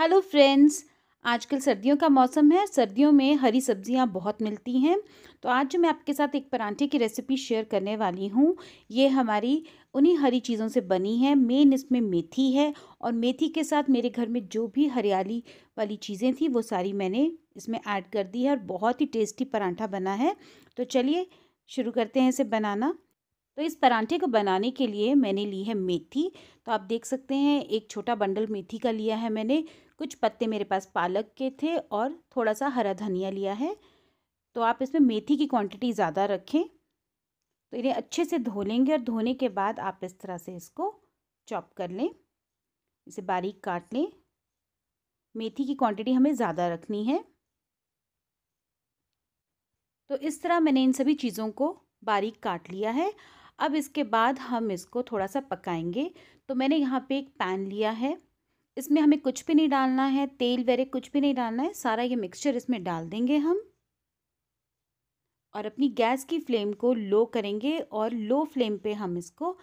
hello friends आजकल सर्दियों का मौसम है सर्दियों में हरी सब्जियां बहुत मिलती हैं तो आज जो मैं आपके साथ एक परांठे की रेसिपी शेयर करने वाली हूँ ये हमारी उन्हीं हरी चीज़ों से बनी है मेन इसमें मेथी है और मेथी के साथ मेरे घर में जो भी हरियाली वाली चीज़ें थी वो सारी मैंने इसमें ऐड कर दी है और बहुत ही टेस्टी परांठा बना है तो चलिए शुरू करते हैं इसे बनाना तो इस परांठे को बनाने के लिए मैंने ली है मेथी तो आप देख सकते हैं एक छोटा बंडल मेथी का लिया है मैंने कुछ पत्ते मेरे पास पालक के थे और थोड़ा सा हरा धनिया लिया है तो आप इसमें मेथी की क्वांटिटी ज़्यादा रखें तो इन्हें अच्छे से धो लेंगे और धोने के बाद आप इस तरह से इसको चॉप कर लें इसे बारीक काट लें मेथी की क्वांटिटी हमें ज़्यादा रखनी है तो इस तरह मैंने इन सभी चीज़ों को बारीक काट लिया है अब इसके बाद हम इसको थोड़ा सा पकाएंगे तो मैंने यहाँ पे एक पैन लिया है इसमें हमें कुछ भी नहीं डालना है तेल वगैरह कुछ भी नहीं डालना है सारा ये मिक्सचर इसमें डाल देंगे हम और अपनी गैस की फ्लेम को लो करेंगे और लो फ्लेम पे हम इसको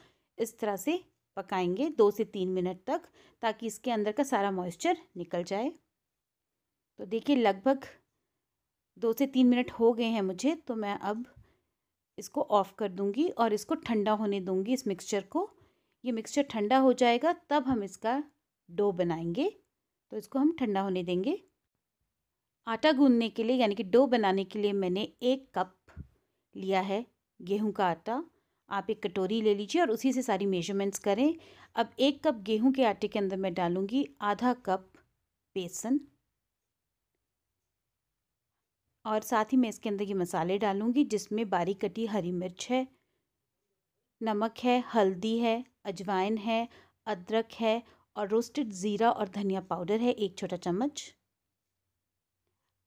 इस तरह से पकाएंगे दो से तीन मिनट तक ताकि इसके अंदर का सारा मॉइस्चर निकल जाए तो देखिए लगभग दो से तीन मिनट हो गए हैं मुझे तो मैं अब इसको ऑफ़ कर दूंगी और इसको ठंडा होने दूंगी इस मिक्सचर को ये मिक्सचर ठंडा हो जाएगा तब हम इसका डो बनाएंगे तो इसको हम ठंडा होने देंगे आटा गूंदने के लिए यानी कि डो बनाने के लिए मैंने एक कप लिया है गेहूं का आटा आप एक कटोरी ले लीजिए और उसी से सारी मेजरमेंट्स करें अब एक कप गेहूं के आटे के अंदर मैं डालूँगी आधा कप बेसन और साथ ही मैं इसके अंदर ये मसाले डालूँगी जिसमें बारीक कटी हरी मिर्च है नमक है हल्दी है अजवाइन है अदरक है और रोस्टेड ज़ीरा और धनिया पाउडर है एक छोटा चम्मच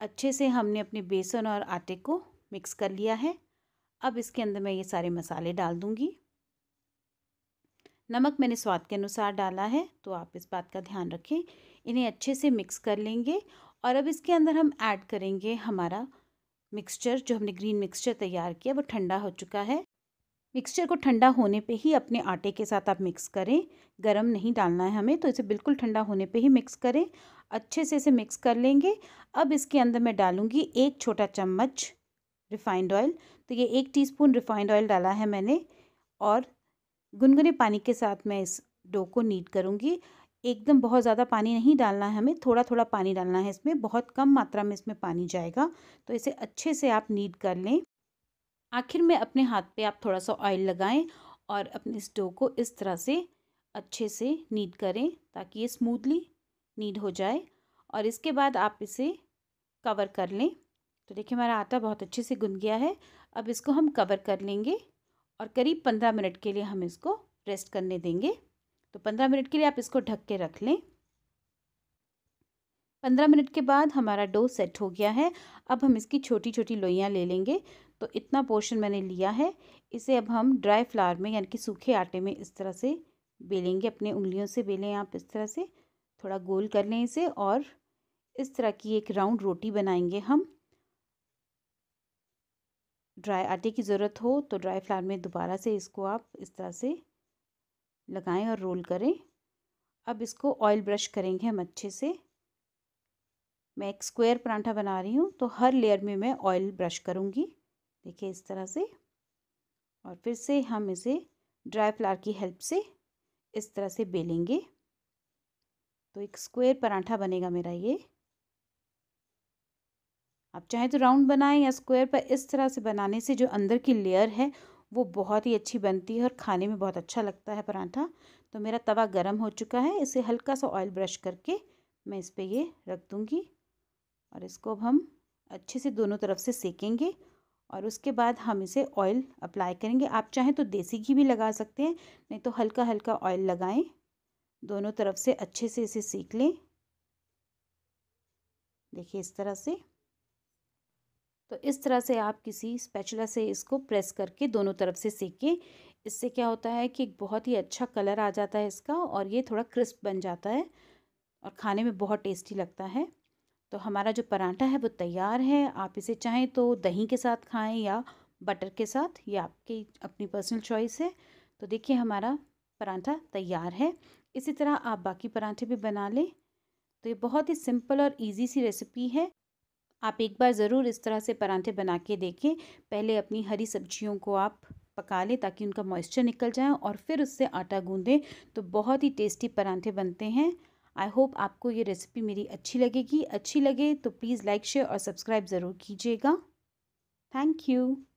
अच्छे से हमने अपने बेसन और आटे को मिक्स कर लिया है अब इसके अंदर मैं ये सारे मसाले डाल दूँगी नमक मैंने स्वाद के अनुसार डाला है तो आप इस बात का ध्यान रखें इन्हें अच्छे से मिक्स कर लेंगे और अब इसके अंदर हम ऐड करेंगे हमारा मिक्सचर जो हमने ग्रीन मिक्सचर तैयार किया वो ठंडा हो चुका है मिक्सचर को ठंडा होने पे ही अपने आटे के साथ आप मिक्स करें गरम नहीं डालना है हमें तो इसे बिल्कुल ठंडा होने पे ही मिक्स करें अच्छे से इसे मिक्स कर लेंगे अब इसके अंदर मैं डालूँगी एक छोटा चम्मच रिफाइंड ऑयल तो ये एक टीस्पून रिफाइंड ऑयल डाला है मैंने और गुनगुने पानी के साथ मैं इस डो को नीट करूँगी एकदम बहुत ज़्यादा पानी नहीं डालना है हमें थोड़ा थोड़ा पानी डालना है इसमें बहुत कम मात्रा में इसमें पानी जाएगा तो इसे अच्छे से आप नीट कर लें आखिर में अपने हाथ पे आप थोड़ा सा ऑयल लगाएं और अपने इस डो को इस तरह से अच्छे से नीट करें ताकि ये स्मूथली नीट हो जाए और इसके बाद आप इसे कवर कर लें तो देखिए हमारा आटा बहुत अच्छे से गुन गया है अब इसको हम कवर कर लेंगे और करीब पंद्रह मिनट के लिए हम इसको रेस्ट करने देंगे तो पंद्रह मिनट के लिए आप इसको ढक के रख लें पंद्रह मिनट के बाद हमारा डो सेट हो गया है अब हम इसकी छोटी छोटी लोइयाँ ले लेंगे तो इतना पोर्शन मैंने लिया है इसे अब हम ड्राई फ्लावर में यानी कि सूखे आटे में इस तरह से बेलेंगे अपने उंगलियों से बेलें आप इस तरह से थोड़ा गोल कर लें इसे और इस तरह की एक राउंड रोटी बनाएंगे हम ड्राई आटे की ज़रूरत हो तो ड्राई फ्लावर में दोबारा से इसको आप इस तरह से लगाएं और रोल करें अब इसको ऑयल ब्रश करेंगे हम अच्छे से मैं एक स्क्वायर परांठा बना रही हूँ तो हर लेयर में मैं ऑयल ब्रश करूँगी देखिए इस तरह से और फिर से हम इसे ड्राई फ्लावर की हेल्प से इस तरह से बेलेंगे तो एक स्क्वायर पराठा बनेगा मेरा ये आप चाहें तो राउंड बनाएं या स्क्वायर पर इस तरह से बनाने से जो अंदर की लेयर है वो बहुत ही अच्छी बनती है और खाने में बहुत अच्छा लगता है पराठा तो मेरा तवा गर्म हो चुका है इसे हल्का सा ऑयल ब्रश करके मैं इस पर ये रख दूँगी और इसको अब हम अच्छे से दोनों तरफ से सेकेंगे और उसके बाद हम इसे ऑयल अप्लाई करेंगे आप चाहें तो देसी घी भी लगा सकते हैं नहीं तो हल्का हल्का ऑयल लगाएं दोनों तरफ से अच्छे से इसे सेक लें देखिए इस तरह से तो इस तरह से आप किसी स्पैचुला से इसको प्रेस करके दोनों तरफ से सेकें इससे क्या होता है कि एक बहुत ही अच्छा कलर आ जाता है इसका और ये थोड़ा क्रिस्प बन जाता है और खाने में बहुत टेस्टी लगता है तो हमारा जो पराठा है वो तैयार है आप इसे चाहें तो दही के साथ खाएं या बटर के साथ ये आपकी अपनी पर्सनल चॉइस है तो देखिए हमारा पराठा तैयार है इसी तरह आप बाकी पराठे भी बना लें तो ये बहुत ही सिंपल और इजी सी रेसिपी है आप एक बार ज़रूर इस तरह से परांठे बना के देखें पहले अपनी हरी सब्जियों को आप पका लें ताकि उनका मॉइस्चर निकल जाए और फिर उससे आटा गूँधें तो बहुत ही टेस्टी परांठे बनते हैं आई होप आपको ये रेसिपी मेरी अच्छी लगेगी अच्छी लगे तो प्लीज़ लाइक शेयर और सब्सक्राइब ज़रूर कीजिएगा थैंक यू